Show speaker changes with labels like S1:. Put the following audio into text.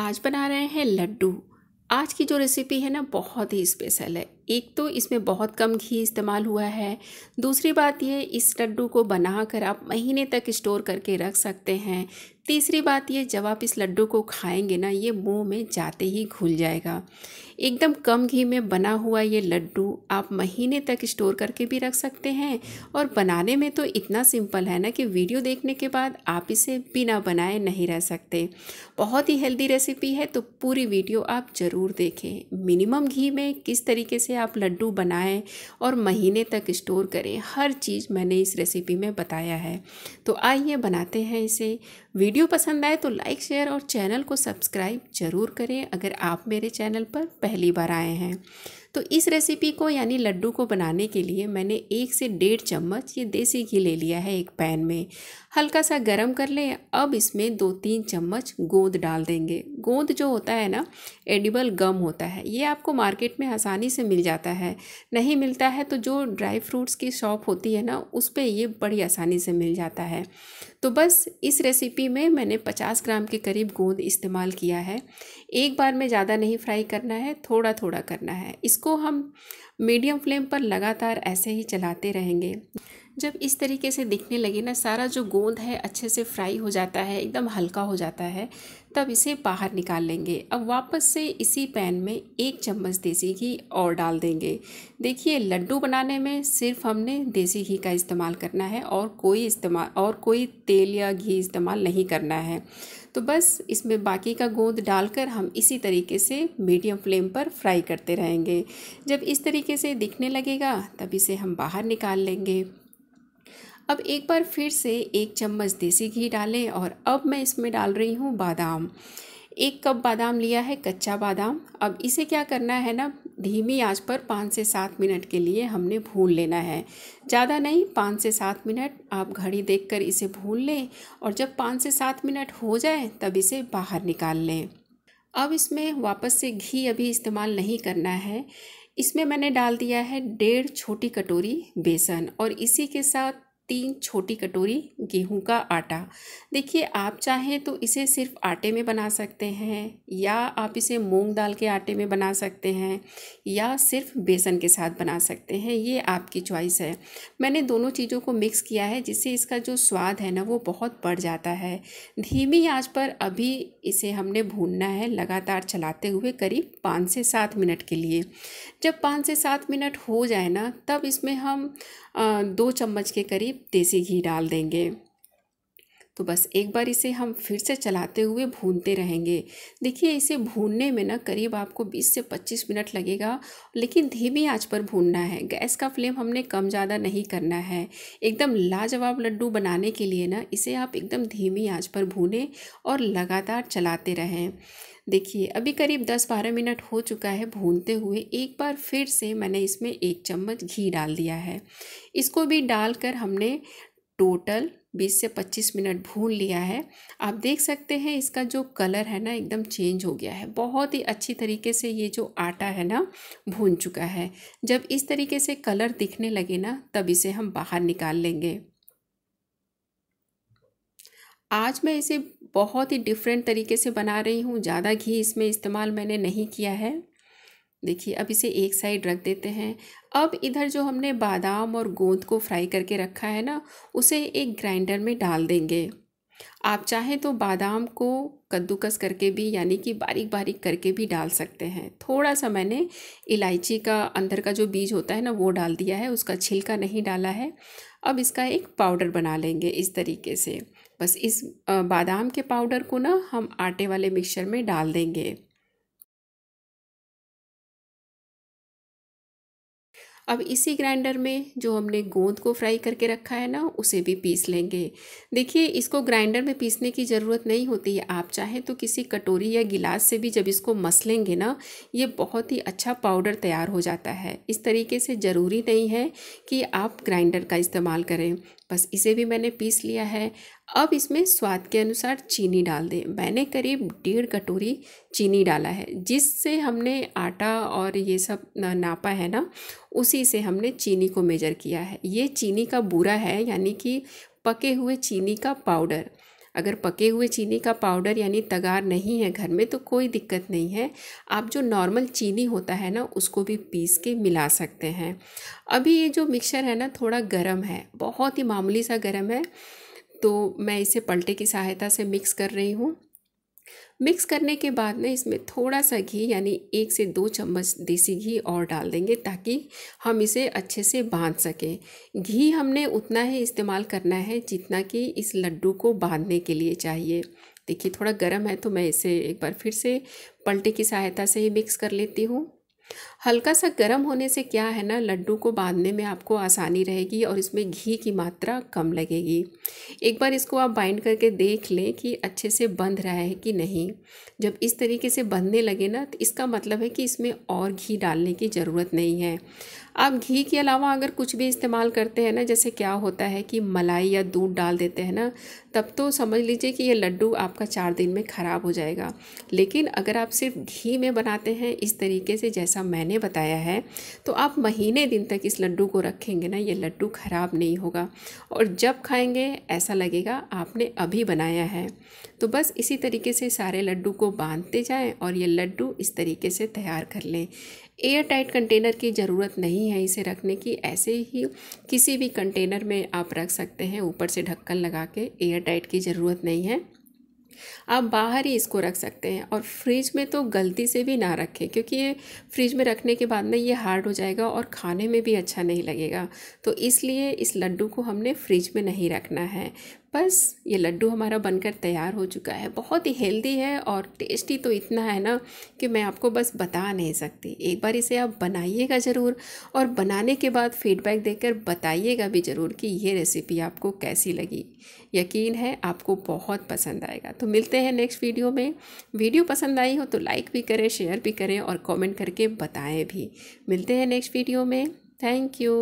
S1: आज बना रहे हैं लड्डू आज की जो रेसिपी है ना बहुत ही स्पेशल है एक तो इसमें बहुत कम घी इस्तेमाल हुआ है दूसरी बात ये इस लड्डू को बनाकर आप महीने तक स्टोर करके रख सकते हैं तीसरी बात ये जब आप इस लड्डू को खाएंगे ना ये मुंह में जाते ही घुल जाएगा एकदम कम घी में बना हुआ ये लड्डू आप महीने तक स्टोर करके भी रख सकते हैं और बनाने में तो इतना सिंपल है ना कि वीडियो देखने के बाद आप इसे बिना बनाए नहीं रह सकते बहुत ही हेल्दी रेसिपी है तो पूरी वीडियो आप ज़रूर देखें मिनिमम घी में किस तरीके से आप लड्डू बनाएं और महीने तक स्टोर करें हर चीज़ मैंने इस रेसिपी में बताया है तो आइए बनाते हैं इसे वीडियो पसंद आए तो लाइक शेयर और चैनल को सब्सक्राइब ज़रूर करें अगर आप मेरे चैनल पर पहली बार आए हैं तो इस रेसिपी को यानी लड्डू को बनाने के लिए मैंने एक से डेढ़ चम्मच ये देसी घी ले लिया है एक पैन में हल्का सा गर्म कर लें अब इसमें दो तीन चम्मच गोंद डाल देंगे गोंद जो होता है ना एडिबल गम होता है ये आपको मार्केट में आसानी से मिल जाता है नहीं मिलता है तो जो ड्राई फ्रूट्स की शॉप होती है ना उस पर ये बड़ी आसानी से मिल जाता है तो बस इस रेसिपी में मैंने पचास ग्राम के करीब गोंद इस्तेमाल किया है एक बार में ज़्यादा नहीं फ्राई करना है थोड़ा थोड़ा करना है इस इसको हम मीडियम फ्लेम पर लगातार ऐसे ही चलाते रहेंगे जब इस तरीके से दिखने लगे ना सारा जो गोंद है अच्छे से फ्राई हो जाता है एकदम हल्का हो जाता है तब इसे बाहर निकाल लेंगे अब वापस से इसी पैन में एक चम्मच देसी घी और डाल देंगे देखिए लड्डू बनाने में सिर्फ हमने देसी घी का इस्तेमाल करना है और कोई इस्तेमाल और कोई तेल या घी इस्तेमाल नहीं करना है तो बस इसमें बाकी का गोंद डालकर हम इसी तरीके से मीडियम फ्लेम पर फ्राई करते रहेंगे जब इस तरीके से दिखने लगेगा तब इसे हम बाहर निकाल लेंगे अब एक बार फिर से एक चम्मच देसी घी डालें और अब मैं इसमें डाल रही हूँ बादाम एक कप बादाम लिया है कच्चा बादाम अब इसे क्या करना है ना धीमी आंच पर पाँच से सात मिनट के लिए हमने भून लेना है ज़्यादा नहीं पाँच से सात मिनट आप घड़ी देखकर इसे भून लें और जब पाँच से सात मिनट हो जाए तब इसे बाहर निकाल लें अब इसमें वापस से घी अभी इस्तेमाल नहीं करना है इसमें मैंने डाल दिया है डेढ़ छोटी कटोरी बेसन और इसी के साथ तीन छोटी कटोरी गेहूं का आटा देखिए आप चाहें तो इसे सिर्फ आटे में बना सकते हैं या आप इसे मूंग दाल के आटे में बना सकते हैं या सिर्फ बेसन के साथ बना सकते हैं ये आपकी चॉइस है मैंने दोनों चीज़ों को मिक्स किया है जिससे इसका जो स्वाद है ना वो बहुत बढ़ जाता है धीमी आँच पर अभी इसे हमने भूनना है लगातार चलाते हुए करीब पाँच से सात मिनट के लिए जब पाँच से सात मिनट हो जाए ना तब इसमें हम दो चम्मच के करीब देसी घी डाल देंगे तो बस एक बार इसे हम फिर से चलाते हुए भूनते रहेंगे देखिए इसे भूनने में ना करीब आपको 20 से 25 मिनट लगेगा लेकिन धीमी आंच पर भूनना है गैस का फ्लेम हमने कम ज़्यादा नहीं करना है एकदम लाजवाब लड्डू बनाने के लिए ना इसे आप एकदम धीमी आंच पर भूनें और लगातार चलाते रहें देखिए अभी करीब 10-12 मिनट हो चुका है भूनते हुए एक बार फिर से मैंने इसमें एक चम्मच घी डाल दिया है इसको भी डालकर हमने टोटल 20 से 25 मिनट भून लिया है आप देख सकते हैं इसका जो कलर है ना एकदम चेंज हो गया है बहुत ही अच्छी तरीके से ये जो आटा है ना भून चुका है जब इस तरीके से कलर दिखने लगे ना तब इसे हम बाहर निकाल लेंगे आज मैं इसे बहुत ही डिफरेंट तरीके से बना रही हूँ ज़्यादा घी इसमें इस्तेमाल मैंने नहीं किया है देखिए अब इसे एक साइड रख देते हैं अब इधर जो हमने बादाम और गोंद को फ्राई करके रखा है ना उसे एक ग्राइंडर में डाल देंगे आप चाहें तो बादाम को कद्दूकस करके भी यानी कि बारीक बारीक करके भी डाल सकते हैं थोड़ा सा मैंने इलायची का अंदर का जो बीज होता है ना वो डाल दिया है उसका छिलका नहीं डाला है अब इसका एक पाउडर बना लेंगे इस तरीके से बस इस बादाम के पाउडर को ना हम आटे वाले मिक्सचर में डाल देंगे अब इसी ग्राइंडर में जो हमने गोंद को फ्राई करके रखा है ना उसे भी पीस लेंगे देखिए इसको ग्राइंडर में पीसने की ज़रूरत नहीं होती है आप चाहें तो किसी कटोरी या गिलास से भी जब इसको मस लेंगे ना ये बहुत ही अच्छा पाउडर तैयार हो जाता है इस तरीके से ज़रूरी नहीं है कि आप ग्राइंडर का इस्तेमाल करें बस इसे भी मैंने पीस लिया है अब इसमें स्वाद के अनुसार चीनी डाल दें मैंने करीब डेढ़ कटोरी चीनी डाला है जिससे हमने आटा और ये सब नापा है ना उसी से हमने चीनी को मेजर किया है ये चीनी का बूरा है यानी कि पके हुए चीनी का पाउडर अगर पके हुए चीनी का पाउडर यानी तगार नहीं है घर में तो कोई दिक्कत नहीं है आप जो नॉर्मल चीनी होता है ना उसको भी पीस के मिला सकते हैं अभी ये जो मिक्सर है ना थोड़ा गर्म है बहुत ही मामूली सा गर्म है तो मैं इसे पलटे की सहायता से मिक्स कर रही हूँ मिक्स करने के बाद में इसमें थोड़ा सा घी यानी एक से दो चम्मच देसी घी और डाल देंगे ताकि हम इसे अच्छे से बांध सकें घी हमने उतना ही इस्तेमाल करना है जितना कि इस लड्डू को बांधने के लिए चाहिए देखिए थोड़ा गर्म है तो मैं इसे एक बार फिर से पलटे की सहायता से ही मिक्स कर लेती हूँ हल्का सा गर्म होने से क्या है ना लड्डू को बांधने में आपको आसानी रहेगी और इसमें घी की मात्रा कम लगेगी एक बार इसको आप बाइंड करके देख लें कि अच्छे से बंध रहा है कि नहीं जब इस तरीके से बंधने लगे ना तो इसका मतलब है कि इसमें और घी डालने की ज़रूरत नहीं है आप घी के अलावा अगर कुछ भी इस्तेमाल करते हैं ना जैसे क्या होता है कि मलाई या दूध डाल देते हैं ना तब तो समझ लीजिए कि ये लड्डू आपका चार दिन में ख़राब हो जाएगा लेकिन अगर आप सिर्फ घी में बनाते हैं इस तरीके से जैसा मैंने मैंने बताया है तो आप महीने दिन तक इस लड्डू को रखेंगे ना ये लड्डू ख़राब नहीं होगा और जब खाएंगे ऐसा लगेगा आपने अभी बनाया है तो बस इसी तरीके से सारे लड्डू को बांधते जाएं और ये लड्डू इस तरीके से तैयार कर लें एयर टाइट कंटेनर की ज़रूरत नहीं है इसे रखने की ऐसे ही किसी भी कंटेनर में आप रख सकते हैं ऊपर से ढक्कन लगा के एयर टाइट की ज़रूरत नहीं है आप बाहर ही इसको रख सकते हैं और फ्रिज में तो गलती से भी ना रखें क्योंकि ये फ्रिज में रखने के बाद ना ये हार्ड हो जाएगा और खाने में भी अच्छा नहीं लगेगा तो इसलिए इस लड्डू को हमने फ्रिज में नहीं रखना है बस ये लड्डू हमारा बनकर तैयार हो चुका है बहुत ही हेल्दी है और टेस्टी तो इतना है ना कि मैं आपको बस बता नहीं सकती एक बार इसे आप बनाइएगा ज़रूर और बनाने के बाद फीडबैक देकर बताइएगा भी ज़रूर कि ये रेसिपी आपको कैसी लगी यकीन है आपको बहुत पसंद आएगा तो मिलते हैं नेक्स्ट वीडियो में वीडियो पसंद आई हो तो लाइक भी करें शेयर भी करें और कॉमेंट करके बताएं भी मिलते हैं नेक्स्ट वीडियो में थैंक यू